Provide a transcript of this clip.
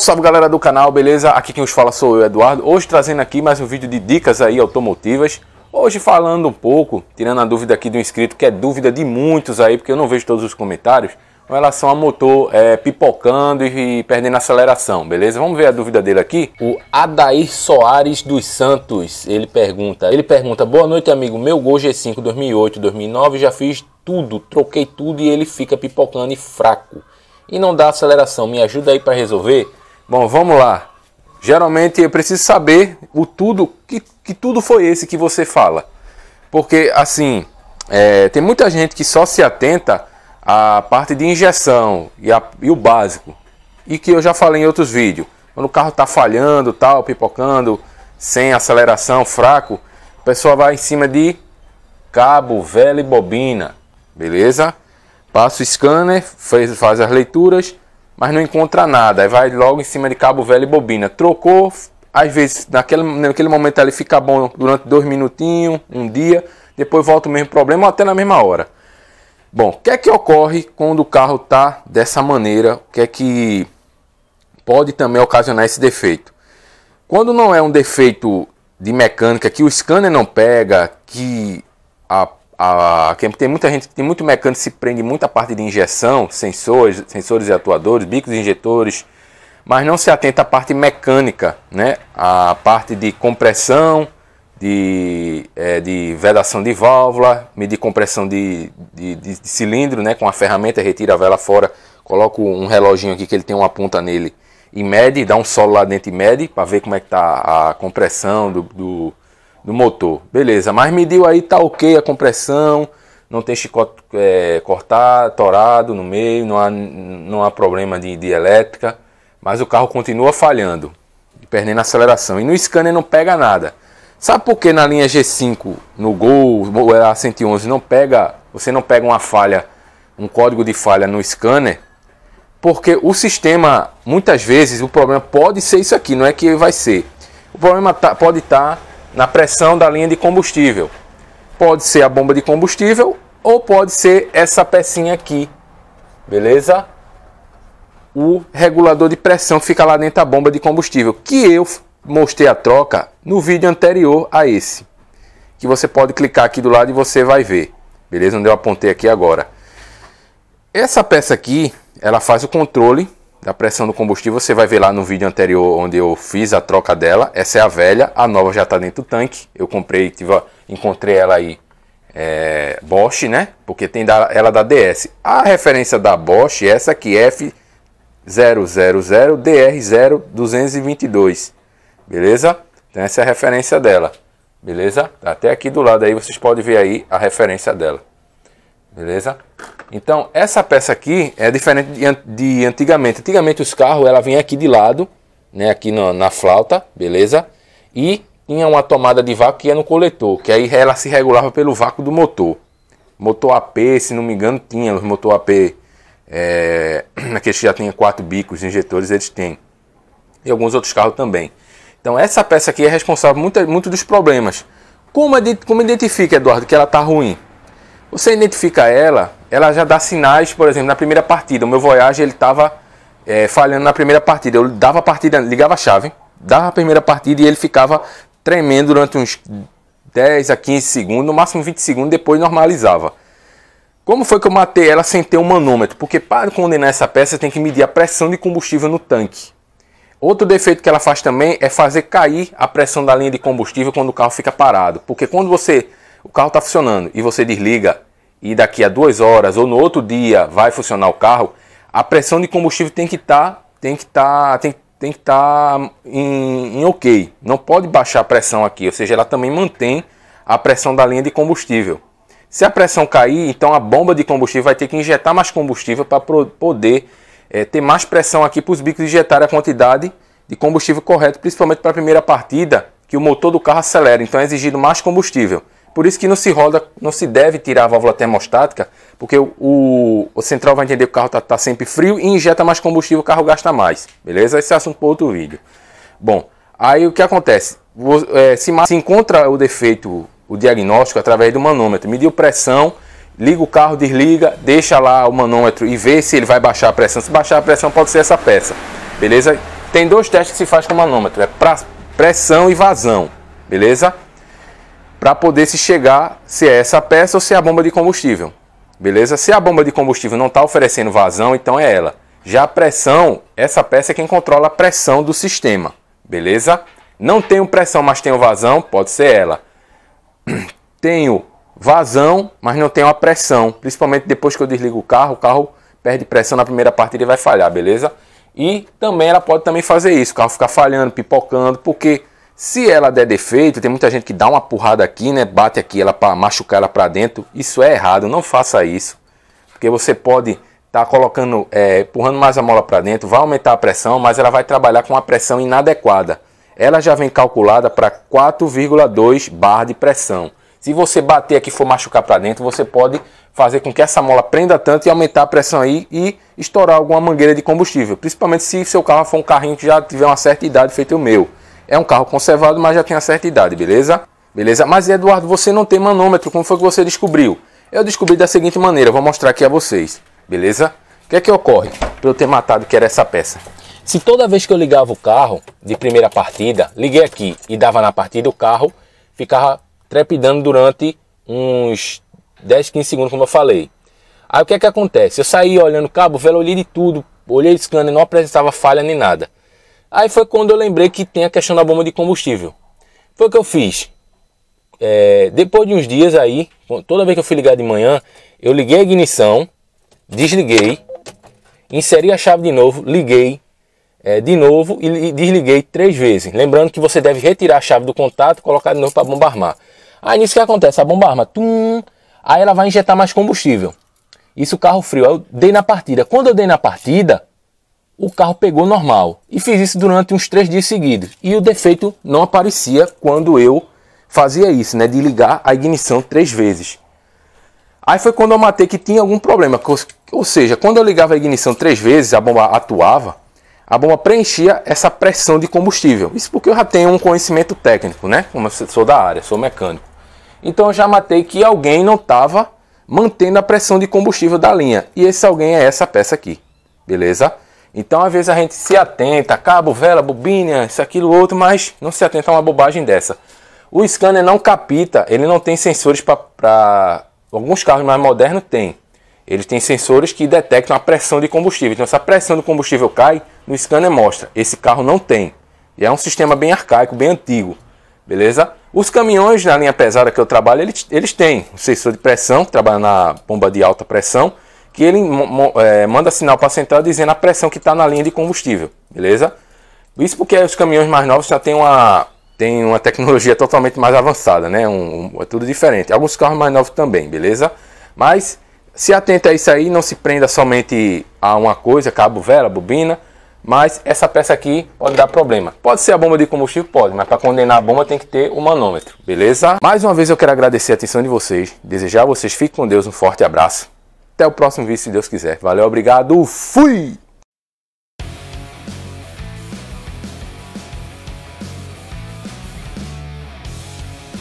Salve galera do canal, beleza? Aqui quem os fala sou eu, Eduardo. Hoje trazendo aqui mais um vídeo de dicas aí automotivas. Hoje falando um pouco, tirando a dúvida aqui do inscrito, que é dúvida de muitos aí, porque eu não vejo todos os comentários, com relação a motor é, pipocando e perdendo aceleração, beleza? Vamos ver a dúvida dele aqui. O Adair Soares dos Santos, ele pergunta, ele pergunta, boa noite amigo, meu Gol G5 2008, 2009, já fiz tudo, troquei tudo e ele fica pipocando e fraco. E não dá aceleração, me ajuda aí para resolver? Bom, vamos lá. Geralmente eu preciso saber o tudo, que, que tudo foi esse que você fala. Porque, assim, é, tem muita gente que só se atenta à parte de injeção e, a, e o básico. E que eu já falei em outros vídeos. Quando o carro está falhando, tal, pipocando, sem aceleração, fraco, a pessoa vai em cima de cabo, vela e bobina. Beleza? Passa o scanner, faz, faz as leituras mas não encontra nada. Aí vai logo em cima de cabo velho e bobina. Trocou, às vezes naquele, naquele momento ali fica bom durante dois minutinhos, um dia, depois volta o mesmo problema ou até na mesma hora. Bom, o que é que ocorre quando o carro está dessa maneira? O que é que pode também ocasionar esse defeito? Quando não é um defeito de mecânica que o scanner não pega, que a a, tem muita gente, tem muito mecânico que se prende muito à parte de injeção, sensores, sensores e atuadores, bicos e injetores, mas não se atenta à parte mecânica, né? A parte de compressão, de, é, de vedação de válvula, medir compressão de, de, de, de cilindro, né? Com a ferramenta, retira a vela fora, coloco um reloginho aqui que ele tem uma ponta nele e mede, dá um solo lá dentro e mede para ver como é que tá a compressão do, do do motor. Beleza, mas mediu aí, tá ok a compressão, não tem chicote é, cortado, torado no meio, não há, não há problema de, de elétrica, mas o carro continua falhando, perdendo aceleração. E no scanner não pega nada. Sabe por que na linha G5, no Gol, A111, não pega, você não pega uma falha, um código de falha no scanner? Porque o sistema, muitas vezes, o problema pode ser isso aqui, não é que vai ser. O problema tá, pode estar tá na pressão da linha de combustível. Pode ser a bomba de combustível ou pode ser essa pecinha aqui, beleza? O regulador de pressão fica lá dentro da bomba de combustível, que eu mostrei a troca no vídeo anterior a esse. Que você pode clicar aqui do lado e você vai ver, beleza? Onde eu apontei aqui agora. Essa peça aqui, ela faz o controle da pressão do combustível, você vai ver lá no vídeo anterior onde eu fiz a troca dela. Essa é a velha, a nova já está dentro do tanque. Eu comprei, tive, encontrei ela aí, é, Bosch, né? Porque tem da, ela da DS. A referência da Bosch é essa aqui, F000DR0222, beleza? Então essa é a referência dela, beleza? Tá até aqui do lado aí vocês podem ver aí a referência dela. Beleza? Então, essa peça aqui é diferente de, antigamente. Antigamente os carros, ela vinha aqui de lado, né, aqui na, na flauta, beleza? E tinha uma tomada de vácuo que ia no coletor, que aí ela se regulava pelo vácuo do motor. Motor AP, se não me engano, tinha os motor AP, é, aqueles que já tinha quatro bicos, injetores, eles têm. E alguns outros carros também. Então essa peça aqui é responsável muito, muito dos problemas. Como, como identifica, Eduardo, que ela tá ruim? Você identifica ela, ela já dá sinais, por exemplo, na primeira partida. O meu Voyage ele estava é, falhando na primeira partida. Eu dava a partida, ligava a chave, dava a primeira partida e ele ficava tremendo durante uns 10 a 15 segundos, no máximo 20 segundos, depois normalizava. Como foi que eu matei ela sem ter um manômetro? Porque para condenar essa peça tem que medir a pressão de combustível no tanque. Outro defeito que ela faz também é fazer cair a pressão da linha de combustível quando o carro fica parado. Porque quando você o carro está funcionando e você desliga e daqui a duas horas ou no outro dia vai funcionar o carro, a pressão de combustível tem que estar tá, tem que estar tá, tem, tem que estar tá em, em ok. Não pode baixar a pressão aqui, ou seja, ela também mantém a pressão da linha de combustível. Se a pressão cair, então a bomba de combustível vai ter que injetar mais combustível para poder é, ter mais pressão aqui para os bicos injetarem a quantidade de combustível correto, principalmente para a primeira partida, que o motor do carro acelera, então é exigido mais combustível. Por isso que não se roda, não se deve tirar a válvula termostática, porque o, o, central vai entender que o carro está tá sempre frio e injeta mais combustível, o carro gasta mais. Beleza? Esse é assunto para outro vídeo. Bom, aí o que acontece? É, se, se encontra o defeito, o diagnóstico, através do manômetro. Mediu pressão, liga o carro, desliga, deixa lá o manômetro e vê se ele vai baixar a pressão. Se baixar a pressão, pode ser essa peça. Beleza? Tem dois testes que se faz com o manômetro: é pra, pressão e vazão. Beleza? para poder se chegar se é essa peça ou se é a bomba de combustível. Beleza? Se a bomba de combustível não está oferecendo vazão, então é ela. Já a pressão, essa peça é quem controla a pressão do sistema. Beleza? Não tenho pressão, mas tenho vazão, pode ser ela. Tenho vazão, mas não tenho a pressão. Principalmente depois que eu desligo o carro, o carro perde pressão na primeira parte ele vai falhar, beleza? E também ela pode também fazer isso, o carro ficar falhando, pipocando, porque se ela der defeito, tem muita gente que dá uma porrada aqui, né? Bate aqui ela para machucar ela para dentro. Isso é errado, não faça isso. Porque você pode estar tá colocando, é, empurrando mais a mola para dentro, vai aumentar a pressão, mas ela vai trabalhar com uma pressão inadequada. Ela já vem calculada para 4,2 bar de pressão. Se você bater aqui e for machucar para dentro, você pode fazer com que essa mola prenda tanto e aumentar a pressão aí e estourar alguma mangueira de combustível. Principalmente se seu carro for um carrinho que já tiver uma certa idade, feito o meu. É um carro conservado, mas já tem certa idade, beleza? Beleza? Mas Eduardo, você não tem manômetro, como foi que você descobriu? Eu descobri da seguinte maneira, vou mostrar aqui a vocês, beleza? O que é que ocorre para eu ter matado que era essa peça? Se toda vez que eu ligava o carro de primeira partida, liguei aqui e dava na partida, o carro ficava trepidando durante uns 10, 15 segundos, como eu falei. Aí o que é que acontece? Eu saí olhando o cabo, velho, olhei de tudo, olhei o scanner, não apresentava falha nem nada. Aí foi quando eu lembrei que tem a questão da bomba de combustível. Foi o que eu fiz. É, depois de uns dias aí, toda vez que eu fui ligar de manhã, eu liguei a ignição, desliguei, inseri a chave de novo, liguei é, de novo e desliguei três vezes. Lembrando que você deve retirar a chave do contato colocar de novo para bomba armar. Aí nisso que acontece, a bomba arma, tum, aí ela vai injetar mais combustível. Isso carro frio. Aí eu dei na partida. Quando eu dei na partida, o carro pegou normal. E fiz isso durante uns três dias seguidos. E o defeito não aparecia quando eu fazia isso, né? De ligar a ignição três vezes. Aí foi quando eu matei que tinha algum problema. Ou seja, quando eu ligava a ignição três vezes, a bomba atuava, a bomba preenchia essa pressão de combustível. Isso porque eu já tenho um conhecimento técnico, né? Como eu sou da área, sou mecânico. Então eu já matei que alguém não estava mantendo a pressão de combustível da linha. E esse alguém é essa peça aqui. Beleza? Então, às vezes a gente se atenta, cabo, vela, bobina, isso, aquilo, outro, mas não se atenta a uma bobagem dessa. O scanner não capta, ele não tem sensores para. Alguns carros mais modernos têm. Eles têm sensores que detectam a pressão de combustível. Então, se a pressão do combustível cai, no scanner mostra. Esse carro não tem. E é um sistema bem arcaico, bem antigo. Beleza? Os caminhões na linha pesada que eu trabalho, eles, eles têm um sensor de pressão, que trabalha na bomba de alta pressão que ele é, manda sinal para a central dizendo a pressão que está na linha de combustível, beleza? Isso porque os caminhões mais novos já têm uma, tem uma tecnologia totalmente mais avançada, né? Um, um, é tudo diferente. Alguns carros mais novos também, beleza? Mas se atenta a isso aí, não se prenda somente a uma coisa, cabo, vela, bobina, mas essa peça aqui pode dar problema. Pode ser a bomba de combustível? Pode, mas para condenar a bomba tem que ter o manômetro, beleza? Mais uma vez eu quero agradecer a atenção de vocês, desejar a vocês fiquem com Deus, um forte abraço. Até o próximo vídeo, se Deus quiser. Valeu, obrigado, fui!